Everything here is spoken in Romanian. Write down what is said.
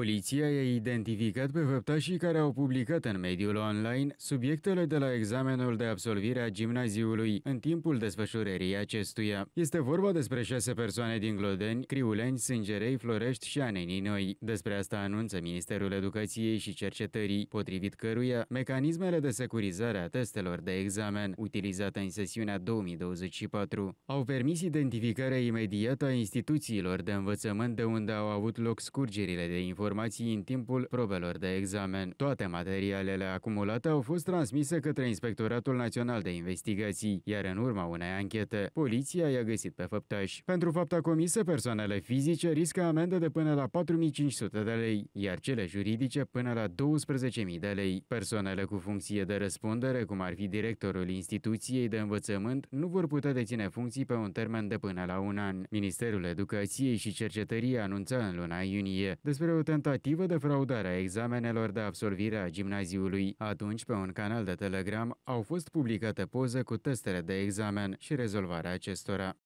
Poliția i-a identificat pe făptașii care au publicat în mediul online subiectele de la examenul de absolvire a gimnaziului în timpul desfășurării acestuia. Este vorba despre șase persoane din Glodeni, Criuleni, Sângerei, Florești și Anenii Noi. Despre asta anunță Ministerul Educației și Cercetării, potrivit căruia mecanismele de securizare a testelor de examen utilizate în sesiunea 2024 au permis identificarea imediată a instituțiilor de învățământ de unde au avut loc scurgerile de informații informații în timpul probelor de examen. Toate materialele acumulate au fost transmise către Inspectoratul Național de Investigații, iar în urma unei anchete, poliția i-a găsit pe făptași. Pentru fapta comisă, persoanele fizice riscă amendă de până la 4500 de lei, iar cele juridice până la 12.000 de lei. Persoanele cu funcție de răspundere, cum ar fi directorul instituției de învățământ, nu vor putea deține funcții pe un termen de până la un an. Ministerul Educației și Cercetării anunța în luna iunie despre o tentativă de fraudare a examenelor de absolvire a gimnaziului. Atunci, pe un canal de Telegram, au fost publicate poze cu testele de examen și rezolvarea acestora.